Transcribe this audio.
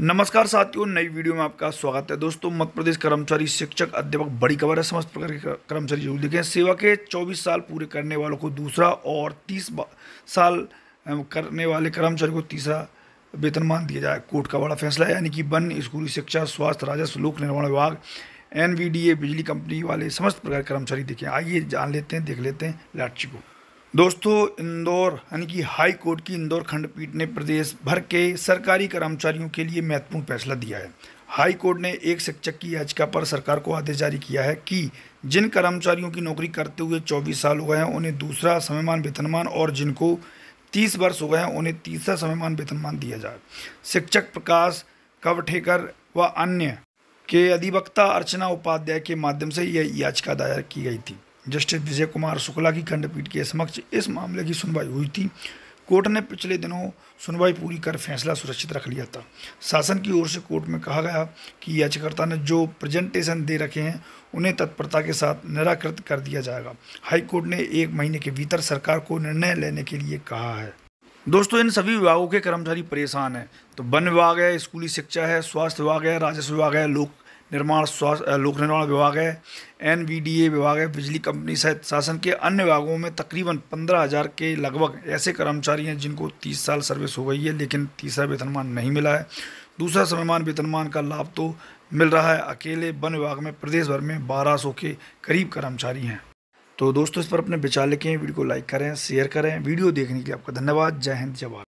नमस्कार साथियों नई वीडियो में आपका स्वागत है दोस्तों मध्य प्रदेश कर्मचारी शिक्षक अध्यापक बड़ी खबर है समस्त प्रकार के कर्मचारी जरूर देखें सेवा के 24 साल पूरे करने वालों को दूसरा और 30 साल करने वाले कर्मचारी को तीसरा वेतनमान दिया जाए कोर्ट का बड़ा फैसला है यानी कि वन स्कूली शिक्षा स्वास्थ्य राजस्व लोक निर्माण विभाग एन बिजली कंपनी वाले समस्त प्रकार के कर्मचारी देखें आइए जान लेते हैं देख लेते हैं लाटची को दोस्तों इंदौर यानी कि हाई कोर्ट की इंदौर खंडपीठ ने प्रदेश भर के सरकारी कर्मचारियों के लिए महत्वपूर्ण फैसला दिया है हाई कोर्ट ने एक शिक्षक की याचिका पर सरकार को आदेश जारी किया है कि जिन कर्मचारियों की नौकरी करते हुए 24 साल हो गए हैं उन्हें दूसरा समयमान वेतनमान और जिनको 30 वर्ष हो गए हैं उन्हें तीसरा समयमान वेतनमान दिया जाए शिक्षक प्रकाश कवठेकर व अन्य के अधिवक्ता अर्चना उपाध्याय के माध्यम से यह याचिका दायर की गई थी जस्टिस विजय कुमार शुक्ला की खंडपीठ के समक्ष इस मामले की सुनवाई हुई थी कोर्ट ने पिछले दिनों सुनवाई पूरी कर फैसला सुरक्षित रख लिया था शासन की ओर से कोर्ट में कहा गया कि याचिकाकर्ता ने जो प्रेजेंटेशन दे रखे हैं उन्हें तत्परता के साथ निराकृत कर दिया जाएगा हाई कोर्ट ने एक महीने के भीतर सरकार को निर्णय लेने के लिए कहा है दोस्तों इन सभी विभागों के कर्मचारी परेशान हैं तो वन विभाग है स्कूली शिक्षा है स्वास्थ्य विभाग है राजस्व विभाग है लोक निर्माण स्वास्थ्य लोक निर्माण विभाग है एन विभाग है बिजली कंपनी सहित शासन के अन्य विभागों में तकरीबन पंद्रह हज़ार के लगभग ऐसे कर्मचारी हैं जिनको तीस साल सर्विस हो गई है लेकिन तीसरा वेतनमान नहीं मिला है दूसरा समयमान वेतनमान का लाभ तो मिल रहा है अकेले वन विभाग में प्रदेश भर में बारह के करीब कर्मचारी हैं तो दोस्तों इस पर अपने विचार लिखें वीडियो को लाइक करें शेयर करें वीडियो देखने के लिए आपका धन्यवाद जय हिंद जय